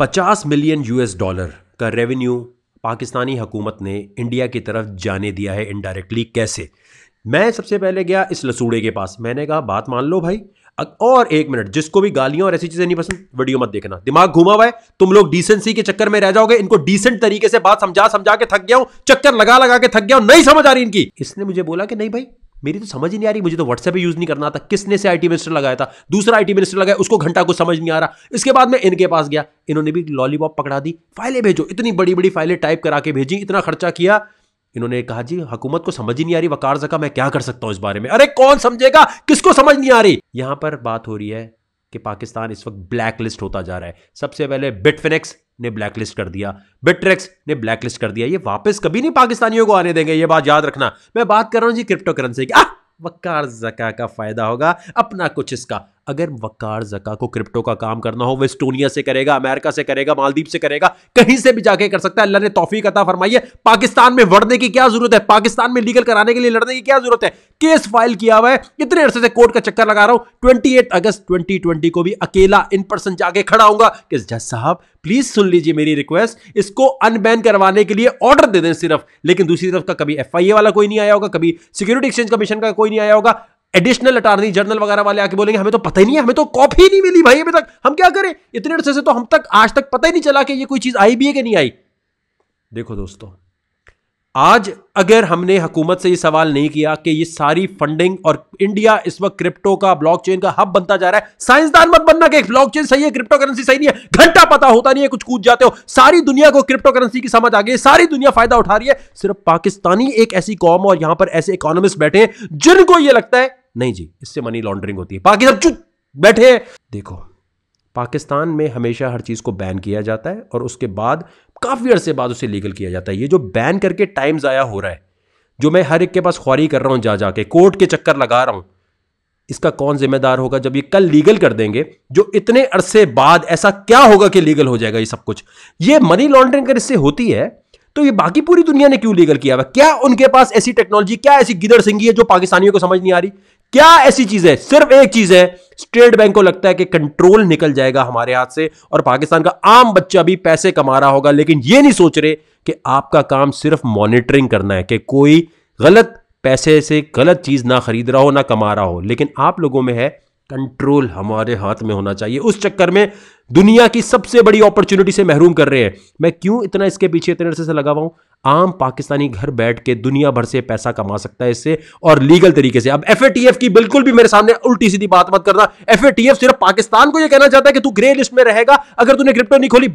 पचास million US dollar का revenue Pakistani हुकूमत ने इंडिया की तरफ जाने दिया है इनडायरेक्टली कैसे मैं सबसे पहले गया इस लसूड़े के पास मैंने कहा बात मान लो भाई और एक मिनट जिसको भी गालियां और ऐसी चीजें नहीं पसंद वीडियो मत देखना दिमाग घुमा हुआ है तुम लोग डिसेंसी के चक्कर में रह जाओगे इनको डिसेंट तरीके से बात समझा समझा के थक गया हूं चक्कर लगा लगा के थक गया हूं नहीं समझ आ रही इनकी इसने मुझे बोला कि नहीं भाई मेरी तो समझ ही नहीं आ रही मुझे तो व्हाट्सएप यूज नहीं करना था किसने से आईटी मिनिस्टर लगाया था दूसरा आईटी मिनिस्टर लगाया उसको घंटा कुछ समझ नहीं आ रहा इसके बाद मैं इनके पास गया इन्होंने भी लॉलीपॉप पकड़ा दी फाइलें भेजो इतनी बड़ी बड़ी फाइलें टाइप करा के भेजी इतना खर्चा किया इन्होंने कहा जी हुकूमत को समझ ही नहीं आ रही वकार जका मैं क्या कर सकता हूं इस बारे में अरे कौन समझेगा किसको समझ नहीं आ रही यहां पर बात हो रही है कि पाकिस्तान इस वक्त ब्लैक लिस्ट होता जा रहा है सबसे पहले बिटफिनेक्स ने ब्लैकलिस्ट कर दिया बिट्रेक्स ने ब्लैकलिस्ट कर दिया ये वापस कभी नहीं पाकिस्तानियों को आने देंगे ये बात याद रखना मैं बात कर रहा हूँ जी क्रिप्टो करेंसी की वकार जका का फायदा होगा अपना कुछ इसका अगर वकार जका को क्रिप्टो का काम करना हो वो एस्टोनिया से करेगा अमेरिका से करेगा मालदीप से करेगा कहीं से भी जाके कर सकता है अल्लाह ने तोफी कता फरमाई है पाकिस्तान में वड़ने की क्या जरूरत है पाकिस्तान में लीगल कराने के लिए लड़ने की क्या जरूरत है केस फाइल किया हुआ है इतने अरसे से कोर्ट का चक्कर लगा रहा हूं ट्वेंटी अगस्त ट्वेंटी को भी अकेला इन पर्सन जाके खड़ा होगा कि जज साहब प्लीज सुन लीजिए मेरी रिक्वेस्ट इसको अनबैन करवाने के लिए ऑर्डर दे दें सिर्फ लेकिन दूसरी तरफ का कभी एफ वाला कोई नहीं आया होगा कभी सिक्योरिटी एक्सचेंज कमीशन का कोई नहीं आया होगा एडिशनल अटारनी जनरल वगैरह वाले आके बोलेंगे हमें तो पता ही नहीं है हमें तो कॉपी नहीं मिली भाई अभी तक हम क्या करें इतने अरसे से तो हम तक आज तक पता ही नहीं चला कि ये कोई चीज आई भी है कि नहीं आई देखो दोस्तों आज अगर हमने हुकूमत से ये सवाल नहीं किया कि ये सारी फंडिंग और इंडिया इस वक्त क्रिप्टो का ब्लॉकचेन का हब बनता जा रहा है साइंसदान मत बनना कि ब्लॉकचेन सही है क्रिप्टो करेंसी सही नहीं है घंटा पता होता नहीं है कुछ कूद जाते हो सारी दुनिया को क्रिप्टो करेंसी की समझ आ गई सारी दुनिया फायदा उठा रही है सिर्फ पाकिस्तानी एक ऐसी कौम और यहां पर ऐसे इकोनॉमिस्ट बैठे हैं जिनको यह लगता है नहीं जी इससे मनी लॉन्ड्रिंग होती है बाकी सब चुप बैठे देखो पाकिस्तान में हमेशा हर चीज़ को बैन किया जाता है और उसके बाद काफ़ी अरसे बाद उसे लीगल किया जाता है ये जो बैन करके टाइम ज़ाया हो रहा है जो मैं हर एक के पास ख्वारी कर रहा हूँ जा जाके कोर्ट के चक्कर लगा रहा हूँ इसका कौन जिम्मेदार होगा जब ये कल लीगल कर देंगे जो इतने अरसे बाद ऐसा क्या होगा कि लीगल हो जाएगा ये सब कुछ ये मनी लॉन्ड्रिंग अगर इससे होती है तो ये बाकी पूरी दुनिया ने क्यों लीगल किया हुआ क्या उनके पास ऐसी टेक्नोलॉजी क्या ऐसी गिदड़ सिंगी है जो पाकिस्तानियों को समझ नहीं आ रही क्या ऐसी चीज है सिर्फ एक चीज है स्टेट बैंक को लगता है कि कंट्रोल निकल जाएगा हमारे हाथ से और पाकिस्तान का आम बच्चा भी पैसे कमा रहा होगा लेकिन यह नहीं सोच रहे कि आपका काम सिर्फ मॉनिटरिंग करना है कि कोई गलत पैसे से गलत चीज ना खरीद रहा हो ना कमा रहा हो लेकिन आप लोगों में है कंट्रोल हमारे हाथ में होना चाहिए उस चक्कर में दुनिया की सबसे बड़ी अपॉर्चुनिटी से महरूम कर रहे हैं मैं क्यों इतना इसके पीछे इतने अरसे से लगा हुआ हूं आम पाकिस्तानी घर बैठ के दुनिया भर से पैसा कमा सकता है इससे और लीगल तरीके से अब एफ की बिल्कुल भी मेरे सामने उल्टी सीधी बात मत करना एफ सिर्फ पाकिस्तान को यह कहना चाहता है कि तू ग्रे लिस्ट में रहेगा अगर तूने क्रिप्टो नहीं खोली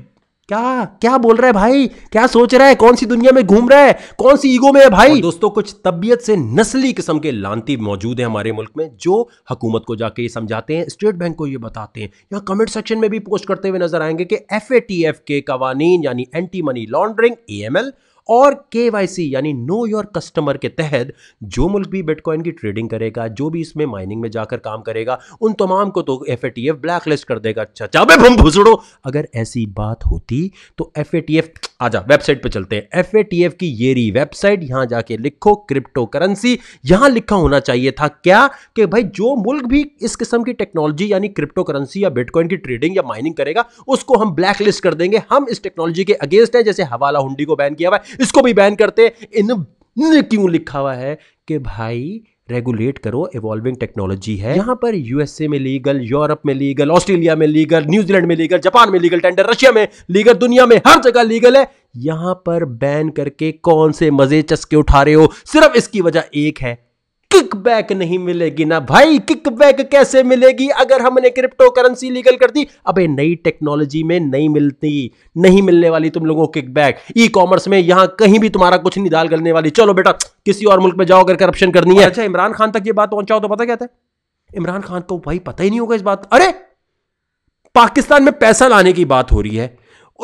क्या क्या बोल रहा है भाई क्या सोच रहा है कौन सी दुनिया में घूम रहा है कौन सी ईगो में है भाई दोस्तों कुछ तबियत से नस्ली किस्म के लांती मौजूद है हमारे मुल्क में जो हुकूमत को जाके ये समझाते हैं स्टेट बैंक को ये बताते हैं या कमेंट सेक्शन में भी पोस्ट करते हुए नजर आएंगे कि एफ के कवानीन यानी एंटी मनी लॉन्ड्रिंग ए और के यानी नो योर कस्टमर के तहत जो मुल्क भी बिटकॉइन की ट्रेडिंग करेगा जो भी इसमें माइनिंग में जाकर काम करेगा उन तमाम को तो एफ ब्लैक लिस्ट कर देगा अच्छा चाबे भूम भुसड़ो अगर ऐसी बात होती तो एफ आजा वेबसाइट पर चलते हैं एफ की ये री वेबसाइट यहां जाके लिखो क्रिप्टो करेंसी यहां लिखा होना चाहिए था क्या कि भाई जो मुल्क भी इस किस्म की टेक्नोलॉजी यानी क्रिप्टो करेंसी या बिटकॉइन की ट्रेडिंग या माइनिंग करेगा उसको हम ब्लैक लिस्ट कर देंगे हम इस टेक्नोलॉजी के अगेंस्ट हैं जैसे हवाला हुंडी को बैन किया हुआ है इसको भी बैन करते इन क्यों लिखा हुआ है कि भाई रेगुलेट करो इवॉल्विंग टेक्नोलॉजी है यहां पर यूएसए में लीगल यूरोप में लीगल ऑस्ट्रेलिया में लीगल न्यूजीलैंड में लीगल जापान में लीगल टेंडर रशिया में लीगल दुनिया में हर जगह लीगल है यहां पर बैन करके कौन से मजे चस्के उठा रहे हो सिर्फ इसकी वजह एक है किकबैक नहीं मिलेगी ना भाई किकबैक कैसे मिलेगी अगर हमने क्रिप्टो करेंसी लीगल कर दी अबे नई टेक्नोलॉजी में नहीं मिलती नहीं मिलने वाली तुम लोगों को किकबैक ई कॉमर्स में यहां कहीं भी तुम्हारा कुछ नहीं दाल करने वाली चलो बेटा किसी और मुल्क में जाओ अगर करप्शन करनी है अच्छा इमरान खान तक ये बात पहुंचाओ तो पता क्या था इमरान खान को भाई पता ही नहीं होगा इस बात अरे पाकिस्तान में पैसा लाने की बात हो रही है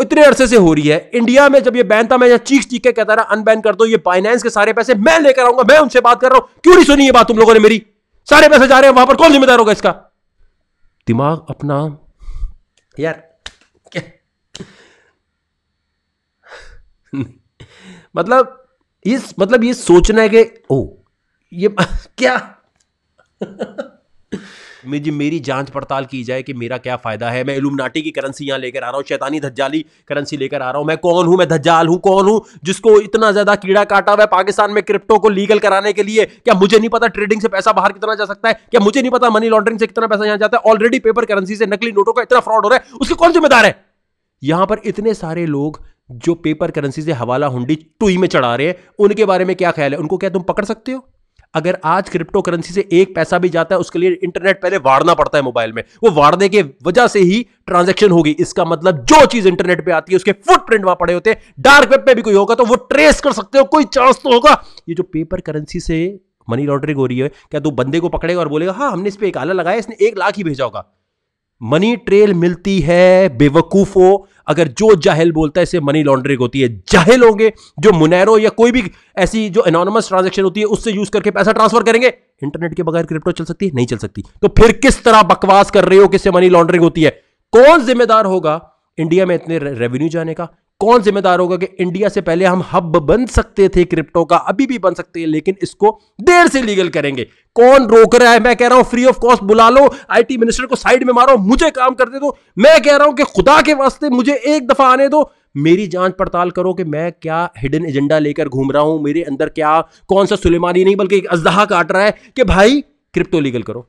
इतने अरसे से हो रही है इंडिया में जब ये बैन था मैं चीख चीख के कहता रहा अनबैन कर दो ये फाइनेंस के सारे पैसे मैं लेकर आऊंगा मैं उनसे बात कर रहा हूं क्यों नहीं सुनी ये बात तुम लोगों ने मेरी सारे पैसे जा रहे हैं वहां पर कौन जिम्मेदार होगा इसका दिमाग अपना यार क्या मतलब इस मतलब ये सोचना है कि ओ ये क्या मुझे मेरी जांच पड़ताल की जाए कि मेरा क्या फ़ायदा है मैं एलुमनाटी की करेंसी यहाँ लेकर आ रहा हूँ शैतानी धज्जाली करेंसी लेकर आ रहा हूँ मैं कौन हूँ मैं धज्जाल हूँ कौन हूँ जिसको इतना ज़्यादा कीड़ा काटा हुआ है पाकिस्तान में क्रिप्टो को लीगल कराने के लिए क्या मुझे नहीं पता ट्रेडिंग से पैसा बाहर कितना जा सकता है क्या मुझे नहीं पता मनी लॉन्ड्रिंग से कितना पैसा यहाँ जाता है ऑलरेडी पेपर करेंसी से नकली नोटों का इतना फ्रॉड हो रहा है उसके कौन जिम्मेदार है यहां पर इतने सारे लोग जो पेपर करेंसी से हवाला हुंडी टुई में चढ़ा रहे हैं उनके बारे में क्या ख्याल है उनको क्या तुम पकड़ सकते हो अगर आज क्रिप्टो करेंसी से एक पैसा भी जाता है उसके लिए इंटरनेट पहले वाड़ना पड़ता है मोबाइल में वो वाड़ने के वजह से ही ट्रांजेक्शन होगी इसका मतलब जो चीज इंटरनेट पे आती है उसके फुटप्रिंट वहां पड़े होते हैं डार्क वेब पे भी कोई होगा तो वो ट्रेस कर सकते हो कोई चांस तो होगा ये जो पेपर करेंसी से मनी लॉन्ड्रिंग हो रही है क्या दो बंदे को पकड़ेगा और बोलेगा हाँ हमने इस पर एक आला लगाया इसने एक लाख ही भेजा होगा मनी ट्रेल मिलती है बेवकूफो अगर जो जाहिल बोलता है इसे मनी लॉन्ड्रिंग होती है जाहिल होंगे जो मुनैरो या कोई भी ऐसी जो एनोनमस ट्रांजेक्शन होती है उससे यूज करके पैसा ट्रांसफर करेंगे इंटरनेट के बगैर क्रिप्टो चल सकती है नहीं चल सकती तो फिर किस तरह बकवास कर रहे हो किससे मनी लॉन्ड्रिंग होती है कौन जिम्मेदार होगा इंडिया में इतने रेवेन्यू जाने का कौन जिम्मेदार होगा कि इंडिया से पहले हम हब बन सकते थे क्रिप्टो का अभी भी बन सकते हैं लेकिन इसको देर से लीगल करेंगे कौन रोक रहा है मैं कह रहा हूं फ्री ऑफ कॉस्ट बुला लो आईटी मिनिस्टर को साइड में मारो मुझे काम करने दो मैं कह रहा हूं कि खुदा के वास्ते मुझे एक दफा आने दो मेरी जांच पड़ताल करो कि मैं क्या हिडन एजेंडा लेकर घूम रहा हूं मेरे अंदर क्या कौन सा सुलेमानी नहीं बल्कि एक अजदहा काट रहा है कि भाई क्रिप्टो लीगल करो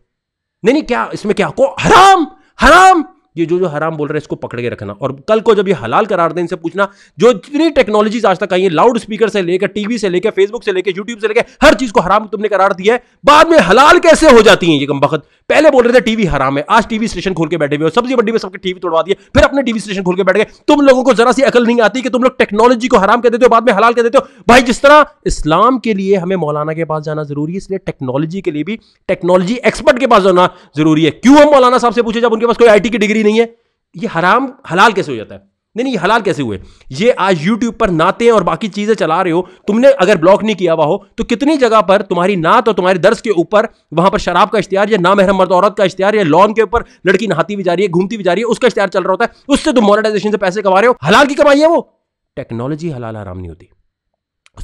नहीं नहीं क्या इसमें क्या को हराम हराम ये जो जो हराम बोल रहे हैं इसको पकड़ के रखना और कल को जब ये हलाल करार दें इनसे पूछना जो जितनी टेक्नोलॉजीज आज तक आई है लाउड स्पीकर से लेकर टीवी से लेकर फेसबुक से लेकर यूट्यूब से लेकर हर चीज को हराम तुमने करार दिया है बाद में हलाल कैसे हो जाती है ये कम पहले बोल रहे थे टीवी हराम है आज टीवी स्टेशन खोल के बैठे हुए हो सब्जी मंडी में सबके टीवी तोड़वा दिए फिर अपने टीवी स्टेशन खोल के बैठ गए तुम लोगों को जरा सी अकल नहीं आती कि तुम लोग टेक्नोलॉजी को हराम कर देते हो बाद में हलाल कर देते हो भाई जिस तरह इस्लाम के लिए हमें मौलाना के पास जाना जरूरी है इसलिए टेक्नोलॉजी के लिए भी टेक्नोलॉजी एक्सपर्ट के पास जाना जरूरी है क्यों हम मौलाना साहब से पूछे जब उनके पास कोई आईटी की डिग्री नहीं नहीं है ये हराम हलाल कैसे हो जाता है नहीं नहीं ये हलाल कैसे हुए ये आज यूट्यूब पर नाते और बाकी चीज़ें चला रहे हो तुमने अगर ब्लॉक नहीं किया हुआ हो तो कितनी जगह पर तुम्हारी नात और तुम्हारे दर्ज के ऊपर वहां पर शराब का इश्तेहार या नामहरम मर्द औरत का इश्तेहार या लॉन के ऊपर लड़की नहाती भी जा रही है घूमती भी जा रही है उसका इश्तेहार चल रहा होता है उससे तुम मोनिटाइजेशन से पैसे कमा रहे हो हलाल की कमाई है वो टेक्नोलॉजी हलाल हराम नहीं होती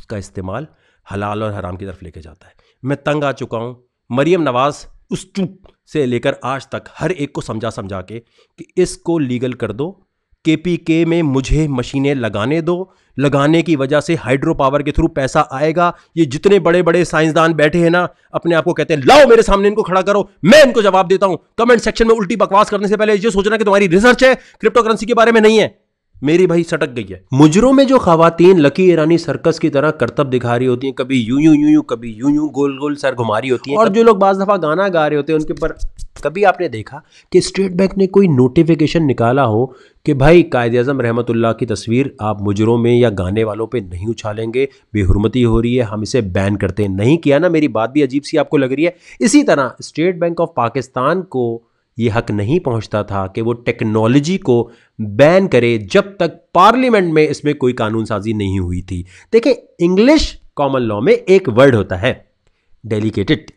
उसका इस्तेमाल हलाल और हराम की तरफ लेके जाता है मैं तंग आ चुका हूँ मरियम नवाज़ उस चूक से लेकर आज तक हर एक को समझा समझा के कि इसको लीगल कर दो के में मुझे मशीनें लगाने दो लगाने की वजह से हाइड्रो पावर के थ्रू पैसा आएगा ये जितने बड़े बड़े साइंसदान बैठे हैं ना अपने आप को कहते हैं लाओ मेरे सामने इनको खड़ा करो मैं इनको जवाब देता हूं कमेंट सेक्शन में उल्टी बकवास करने से पहले ये सोचना कि तुम्हारी रिसर्च है क्रिप्टो करेंसी के बारे में नहीं है मेरी भाई सटक गई है मुजरों में जो खातन लकी ईरानी सर्कस की तरह करतब दिखा रही होती हैं कभी यूं यूं यूं यूं कभी यूं यूं गोल गोल सर घुमा रही होती हैं और जो लोग बाज दफा गाना गा रहे होते हैं उनके ऊपर कभी आपने देखा कि स्टेट बैंक ने कोई नोटिफिकेशन निकाला हो कि भाई कायद अजम रहमतुल्ला की तस्वीर आप मुजरों में या गाने वालों पे नहीं उछालेंगे बेहरमती हो रही है हम इसे बैन करते हैं नहीं किया ना मेरी बात भी अजीब सी आपको लग रही है इसी तरह स्टेट बैंक ऑफ पाकिस्तान को ये हक नहीं पहुंचता था कि वो टेक्नोलॉजी को बैन करे जब तक पार्लियामेंट में इसमें कोई कानून साजी नहीं हुई थी देखें इंग्लिश कॉमन लॉ में एक वर्ड होता है डेलीकेटेड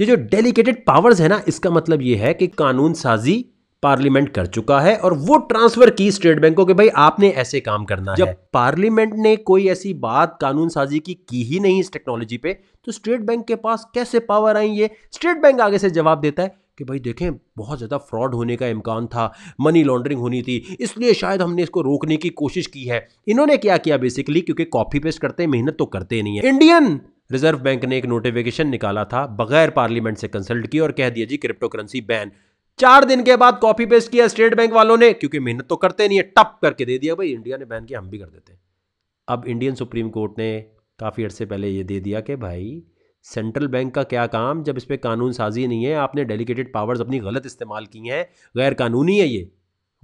ये जो डेलीकेटेड पावर्स है ना इसका मतलब ये है कि कानून साजी पार्लियामेंट कर चुका है और वो ट्रांसफर की स्टेट बैंक को कि भाई आपने ऐसे काम करना जब है पार्लियामेंट ने कोई ऐसी बात कानून साजी की की ही नहीं इस टेक्नोलॉजी पे तो स्टेट बैंक के पास कैसे पावर आई ये स्टेट बैंक आगे से जवाब देता है कि भाई देखें बहुत ज़्यादा फ्रॉड होने का इम्कान था मनी लॉन्ड्रिंग होनी थी इसलिए शायद हमने इसको रोकने की कोशिश की है इन्होंने क्या किया बेसिकली क्योंकि कॉपी पेस्ट करते हैं मेहनत तो करते नहीं है इंडियन रिजर्व बैंक ने एक नोटिफिकेशन निकाला था बगैर पार्लियामेंट से कंसल्ट किया और कह दिया जी क्रिप्टो करेंसी बैन चार दिन के बाद कॉपी पेस्ट किया स्टेट बैंक वालों ने क्योंकि मेहनत तो करते नहीं है टप करके दे दिया भाई इंडिया ने बैन किया हम भी कर देते हैं अब इंडियन सुप्रीम कोर्ट ने काफ़ी अर्से पहले ये दे दिया कि भाई सेंट्रल बैंक का क्या काम जब इस पर कानून साजी नहीं है आपने डेलीकेटेड पावर्स अपनी गलत इस्तेमाल की हैं गैर कानूनी है ये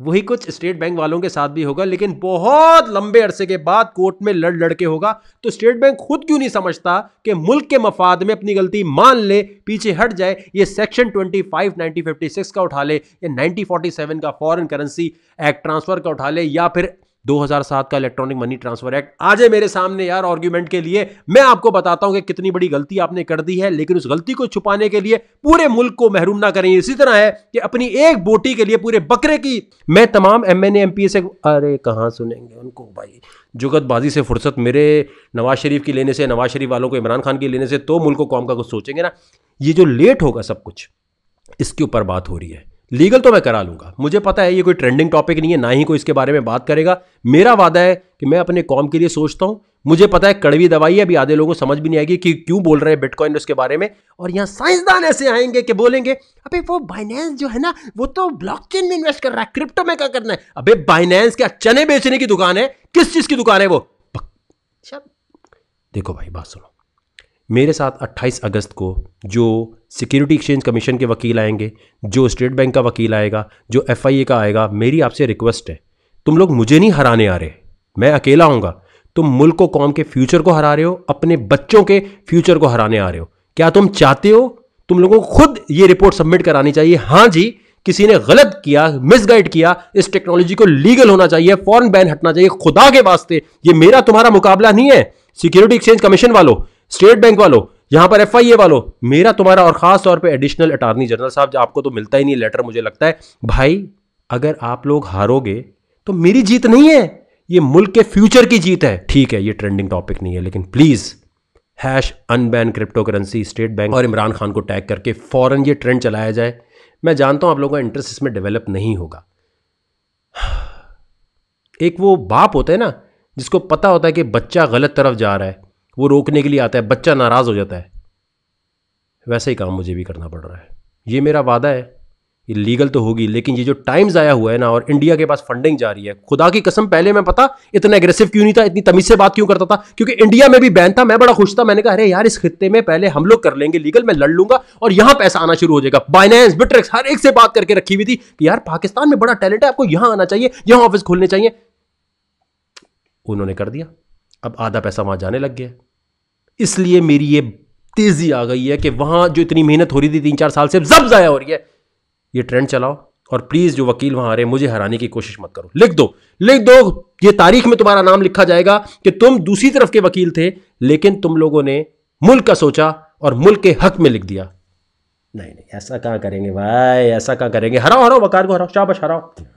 वही कुछ स्टेट बैंक वालों के साथ भी होगा लेकिन बहुत लंबे अरसे के बाद कोर्ट में लड़ लड़के होगा तो स्टेट बैंक खुद क्यों नहीं समझता कि मुल्क के मफाद में अपनी गलती मान ले पीछे हट जाए ये सेक्शन 25 1956 का उठा ले या 1947 का फॉरेन करेंसी एक्ट ट्रांसफर का उठा ले या फिर 2007 का इलेक्ट्रॉनिक मनी ट्रांसफर एक्ट आज है मेरे सामने यार आर्ग्यूमेंट के लिए मैं आपको बताता हूं कि कितनी बड़ी गलती आपने कर दी है लेकिन उस गलती को छुपाने के लिए पूरे मुल्क को महरूम ना करें इसी तरह है कि अपनी एक बोटी के लिए पूरे बकरे की मैं तमाम एम एन एम से अरे कहाँ सुनेंगे उनको भाई जुगतबाजी से फुर्सत मेरे नवाज शरीफ की लेने से नवाज शरीफ वालों को इमरान खान की लेने से तो मुल्क को कौम का कुछ सोचेंगे ना ये जो लेट होगा सब कुछ इसके ऊपर बात हो रही है लीगल तो मैं करा लूंगा मुझे पता है ये कोई ट्रेंडिंग टॉपिक नहीं है ना ही कोई इसके बारे में बात करेगा मेरा वादा है कि मैं अपने कॉम के लिए सोचता हूं मुझे पता है कड़वी दवाई है अभी आधे लोगों को समझ भी नहीं आएगी कि क्यों बोल रहे हैं बिटकॉइन उसके बारे में और यहाँ साइंसदान ऐसे आएंगे कि बोलेंगे अबे वो बाइनेंस जो है ना वो तो ब्लॉकचेन में इन्वेस्ट कर रहा है क्रिप्टो में क्या करना है अबे बाइनेंस क्या चने बेचने की दुकान है किस चीज़ की दुकान है वो अच्छा। देखो भाई बात सुनो मेरे साथ 28 अगस्त को जो सिक्योरिटी एक्सचेंज कमीशन के वकील आएंगे जो स्टेट बैंक का वकील आएगा जो एफ का आएगा मेरी आपसे रिक्वेस्ट है तुम लोग मुझे नहीं हराने आ रहे मैं अकेला आऊँगा तुम मुल्क को कौम के फ्यूचर को हरा रहे हो अपने बच्चों के फ्यूचर को हराने आ रहे हो क्या तुम चाहते हो तुम लोगों को खुद ये रिपोर्ट सबमिट करानी चाहिए हाँ जी किसी ने गलत किया मिसगाइड किया इस टेक्नोलॉजी को लीगल होना चाहिए फॉरन बैन हटना चाहिए खुदा के वास्ते ये मेरा तुम्हारा मुकाबला नहीं है सिक्योरिटी एक्सचेंज कमीशन वालों स्टेट बैंक वालों यहां पर एफ वालों मेरा तुम्हारा और खास तौर पे एडिशनल अटॉर्नी जनरल साहब आपको तो मिलता ही नहीं लेटर मुझे लगता है भाई अगर आप लोग हारोगे तो मेरी जीत नहीं है ये मुल्क के फ्यूचर की जीत है ठीक है ये ट्रेंडिंग टॉपिक नहीं है लेकिन please hash unban crypto currency State Bank और इमरान खान को टैग करके फौरन ये ट्रेंड चलाया जाए मैं जानता हूं आप लोगों का इंटरेस्ट इसमें डेवलप नहीं होगा एक वो बाप होता है ना जिसको पता होता है कि बच्चा गलत तरफ जा रहा है वो रोकने के लिए आता है बच्चा नाराज़ हो जाता है वैसे ही काम मुझे भी करना पड़ रहा है ये मेरा वादा है ये लीगल तो होगी लेकिन ये जो टाइम ज़ाया हुआ है ना और इंडिया के पास फंडिंग जा रही है खुदा की कसम पहले मैं पता इतना एग्रेसिव क्यों नहीं था इतनी तमीज से बात क्यों करता था क्योंकि इंडिया में भी बैन था मैं बड़ा खुश था मैंने कहा अरे यार इस खत्ते में पहले हम लोग कर लेंगे लीगल मैं लड़ लूंगा और यहाँ पैसा आना शुरू हो जाएगा बाइनेंस बिट्रिक्स हर एक से बात करके रखी हुई थी कि यार पाकिस्तान में बड़ा टैलेंट है आपको यहाँ आना चाहिए यहाँ ऑफिस खोलने चाहिए उन्होंने कर दिया अब आधा पैसा वहाँ जाने लग गया इसलिए मेरी ये तेज़ी आ गई है कि वहाँ जो इतनी मेहनत हो रही थी तीन चार साल से जब ज़ाया हो रही है ये ट्रेंड चलाओ और प्लीज़ जो वकील वहाँ आ रहे हैं मुझे हराने की कोशिश मत करो लिख दो लिख दो ये तारीख में तुम्हारा नाम लिखा जाएगा कि तुम दूसरी तरफ के वकील थे लेकिन तुम लोगों ने मुल्क का सोचा और मुल्क के हक में लिख दिया नहीं नहीं ऐसा कहाँ करेंगे भाई ऐसा कहाँ करेंगे हराओ हराओ वकार को हराओ शाबाश हराओ